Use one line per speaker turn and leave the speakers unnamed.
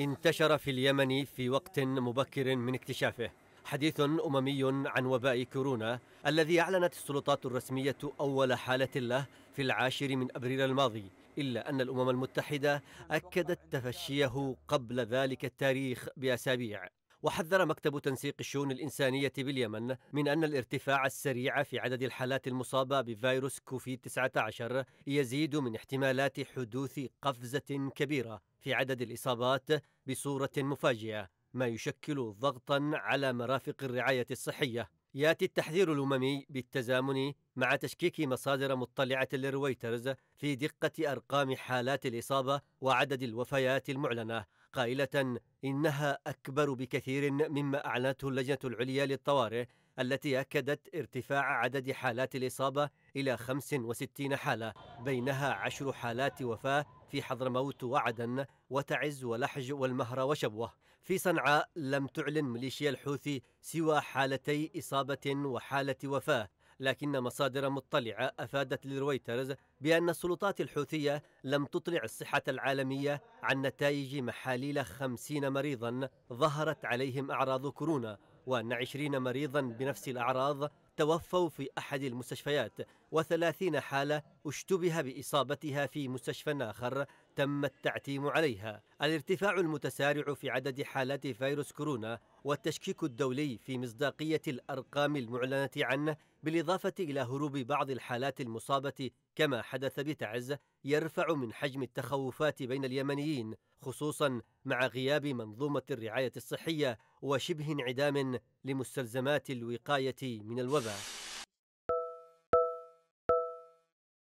انتشر في اليمن في وقت مبكر من اكتشافه حديث أممي عن وباء كورونا الذي أعلنت السلطات الرسمية أول حالة له في العاشر من أبريل الماضي إلا أن الأمم المتحدة أكدت تفشيه قبل ذلك التاريخ بأسابيع وحذر مكتب تنسيق الشؤون الإنسانية باليمن من أن الارتفاع السريع في عدد الحالات المصابة بفيروس كوفيد 19 يزيد من احتمالات حدوث قفزة كبيرة في عدد الإصابات بصورة مفاجئة ما يشكل ضغطا على مرافق الرعاية الصحية ياتي التحذير الاممي بالتزامن مع تشكيك مصادر مطلعه لرويترز في دقه ارقام حالات الاصابه وعدد الوفيات المعلنه قائلة إنها أكبر بكثير مما أعلنته اللجنة العليا للطوارئ التي أكدت ارتفاع عدد حالات الإصابة إلى 65 حالة بينها عشر حالات وفاة في حضرموت وعدن وتعز ولحج والمهرة وشبوة في صنعاء لم تعلن ميليشيا الحوثي سوى حالتي إصابة وحالة وفاة لكن مصادر مطلعة أفادت لرويترز بأن السلطات الحوثية لم تطلع الصحة العالمية عن نتائج محاليل خمسين مريضا ظهرت عليهم أعراض كورونا وأن عشرين مريضا بنفس الأعراض توفوا في أحد المستشفيات وثلاثين حالة اشتبه بإصابتها في مستشفى آخر تم التعتيم عليها الارتفاع المتسارع في عدد حالات فيروس كورونا والتشكيك الدولي في مصداقية الأرقام المعلنة عنه بالإضافة إلى هروب بعض الحالات المصابة كما حدث بتعز يرفع من حجم التخوفات بين اليمنيين خصوصا مع غياب منظومة الرعاية الصحية وشبه انعدام لمستلزمات الوقاية من الوباء